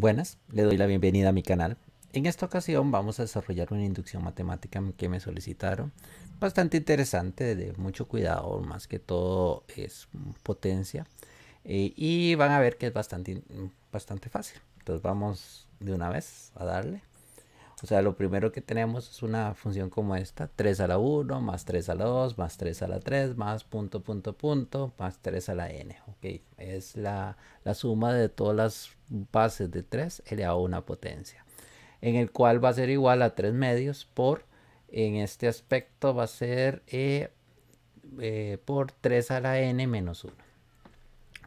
Buenas, le doy la bienvenida a mi canal. En esta ocasión vamos a desarrollar una inducción matemática que me solicitaron. Bastante interesante, de mucho cuidado, más que todo es potencia. Eh, y van a ver que es bastante, bastante fácil. Entonces vamos de una vez a darle. O sea, lo primero que tenemos es una función como esta, 3 a la 1, más 3 a la 2, más 3 a la 3, más punto, punto, punto, más 3 a la n. Okay. Es la, suma de todas las bases de 3 elevado a una potencia, en el cual va a ser igual a 3 medios por, en este aspecto va a ser eh, eh, por 3 a la n menos 1.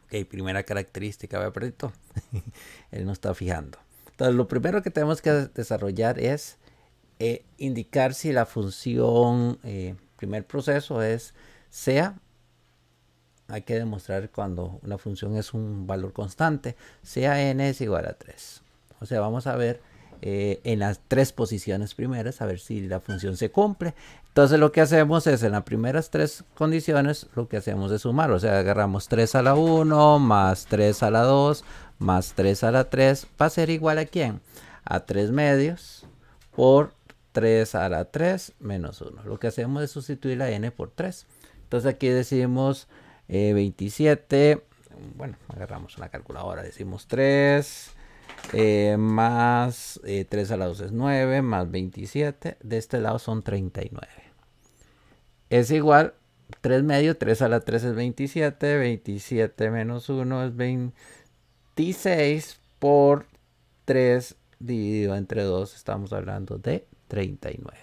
Ok, primera característica, ¿verdad, Él no está fijando. Entonces, lo primero que tenemos que desarrollar es eh, indicar si la función eh, primer proceso es sea. Hay que demostrar cuando una función es un valor constante, sea n es igual a 3. O sea, vamos a ver eh, en las tres posiciones primeras, a ver si la función se cumple. Entonces lo que hacemos es, en las primeras tres condiciones, lo que hacemos es sumar. O sea, agarramos 3 a la 1, más 3 a la 2, más 3 a la 3 va a ser igual a quién? A 3 medios por 3 a la 3 menos 1. Lo que hacemos es sustituir la n por 3. Entonces aquí decimos 27, eh, bueno, agarramos una calculadora, decimos 3, eh, más 3 eh, a la 2 es 9, más 27, de este lado son 39. Es igual, 3 medios, 3 a la 3 es 27, 27 menos 1 es 20 26 por 3 dividido entre 2, estamos hablando de 39.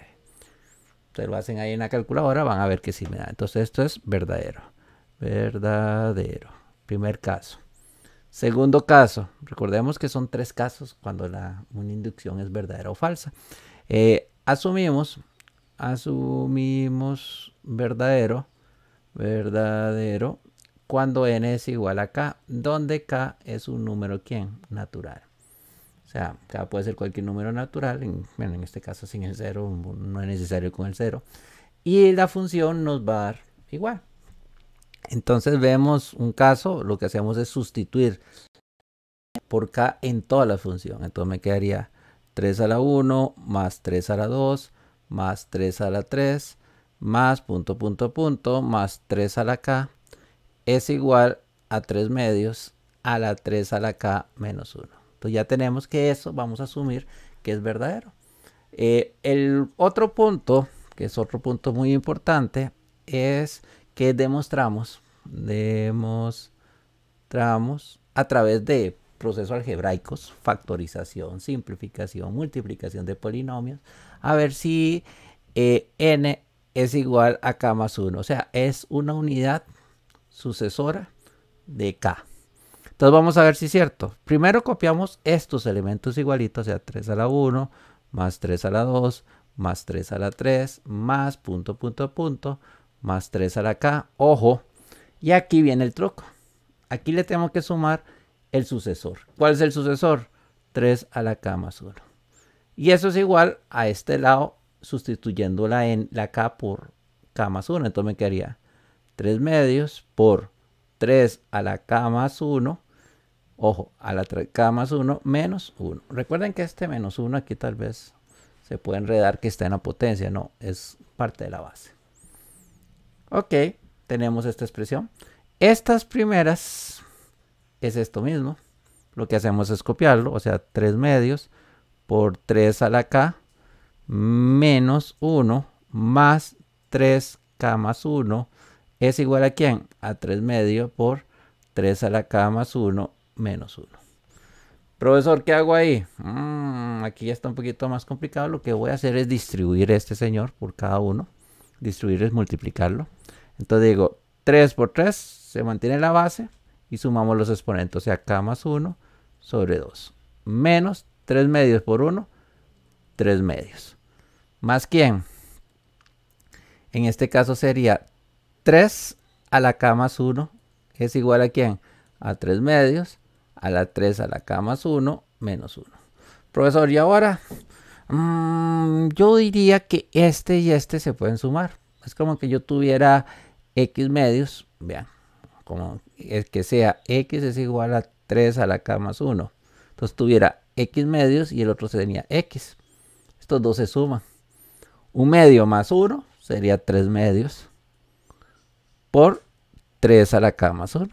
Ustedes lo hacen ahí en la calculadora, van a ver que sí me da. Entonces esto es verdadero. Verdadero. Primer caso. Segundo caso. Recordemos que son tres casos cuando la, una inducción es verdadera o falsa. Eh, asumimos, asumimos verdadero, verdadero, cuando n es igual a k, donde k es un número ¿quién? natural. O sea, k puede ser cualquier número natural, en, bueno, en este caso sin el 0, no es necesario con el 0. Y la función nos va a dar igual. Entonces vemos un caso, lo que hacemos es sustituir por k en toda la función. Entonces me quedaría 3 a la 1, más 3 a la 2, más 3 a la 3, más punto, punto, punto, más 3 a la k, es igual a 3 medios a la 3 a la k menos 1. Entonces ya tenemos que eso, vamos a asumir que es verdadero. Eh, el otro punto, que es otro punto muy importante, es que demostramos, demostramos a través de procesos algebraicos, factorización, simplificación, multiplicación de polinomios, a ver si eh, n es igual a k más 1. O sea, es una unidad sucesora de K. Entonces vamos a ver si es cierto. Primero copiamos estos elementos igualitos, o sea, 3 a la 1, más 3 a la 2, más 3 a la 3, más punto, punto, punto, más 3 a la K. Ojo, y aquí viene el truco. Aquí le tengo que sumar el sucesor. ¿Cuál es el sucesor? 3 a la K más 1. Y eso es igual a este lado sustituyendo la, en, la K por K más 1. Entonces me quedaría 3 medios por 3 a la k más 1, ojo, a la k más 1 menos 1. Recuerden que este menos 1 aquí tal vez se puede enredar que está en la potencia, no, es parte de la base. Ok, tenemos esta expresión. Estas primeras es esto mismo. Lo que hacemos es copiarlo, o sea, 3 medios por 3 a la k menos 1 más 3k más 1 es igual a quién? A 3 medios por 3 a la k más 1 menos 1. Profesor, ¿qué hago ahí? Mm, aquí ya está un poquito más complicado. Lo que voy a hacer es distribuir este señor por cada uno. Distribuir es multiplicarlo. Entonces digo, 3 por 3 se mantiene la base y sumamos los exponentes. O sea, k más 1 sobre 2. Menos 3 medios por 1, 3 medios. ¿Más quién? En este caso sería 3 a la k más 1 es igual a quién? A 3 medios a la 3 a la k más 1 menos 1. Profesor, y ahora mm, yo diría que este y este se pueden sumar. Es como que yo tuviera x medios, vean, como el que sea x es igual a 3 a la k más 1. Entonces tuviera x medios y el otro sería x. Estos dos se suman. Un medio más 1 sería 3 medios por 3 a la cama 1.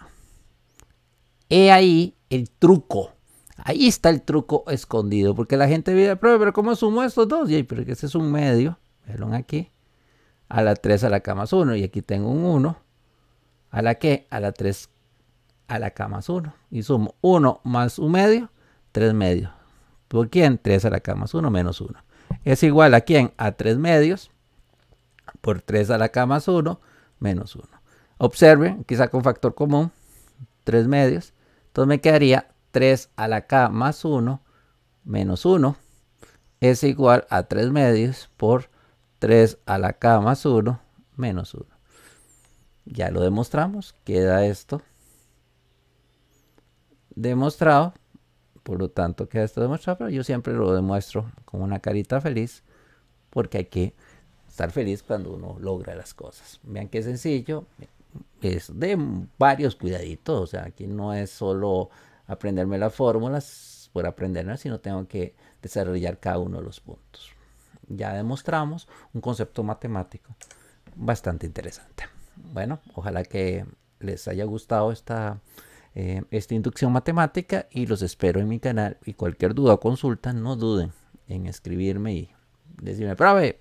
He ahí el truco. Ahí está el truco escondido. Porque la gente vive, pero, pero ¿cómo sumo estos dos? Y, pero que es un medio. Vieron aquí. A la 3 a la cama 1. Y aquí tengo un 1. ¿A la qué? A la 3 a la cama 1. Y sumo 1 más un medio, 3 medios. ¿Por quién? 3 a la cama 1 menos 1. Es igual a quién? A 3 medios por 3 a la cama 1 menos 1. Observen, quizá saco factor común, 3 medios. Entonces me quedaría 3 a la K más 1 menos 1 es igual a 3 medios por 3 a la K más 1 menos 1. Ya lo demostramos, queda esto demostrado. Por lo tanto queda esto demostrado, pero yo siempre lo demuestro con una carita feliz porque hay que estar feliz cuando uno logra las cosas. Vean qué sencillo es de varios cuidaditos. O sea, aquí no es solo aprenderme las fórmulas por aprenderlas, sino tengo que desarrollar cada uno de los puntos. Ya demostramos un concepto matemático bastante interesante. Bueno, ojalá que les haya gustado esta, eh, esta inducción matemática y los espero en mi canal. Y cualquier duda o consulta, no duden en escribirme y decirme, ver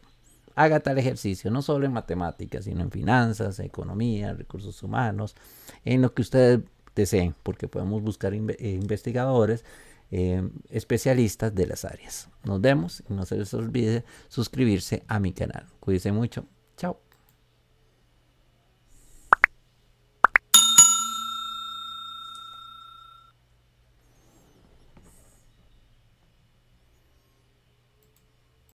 haga tal ejercicio, no solo en matemáticas, sino en finanzas, economía, recursos humanos, en lo que ustedes deseen, porque podemos buscar eh, investigadores eh, especialistas de las áreas. Nos vemos y no se les olvide suscribirse a mi canal. Cuídense mucho. Chao.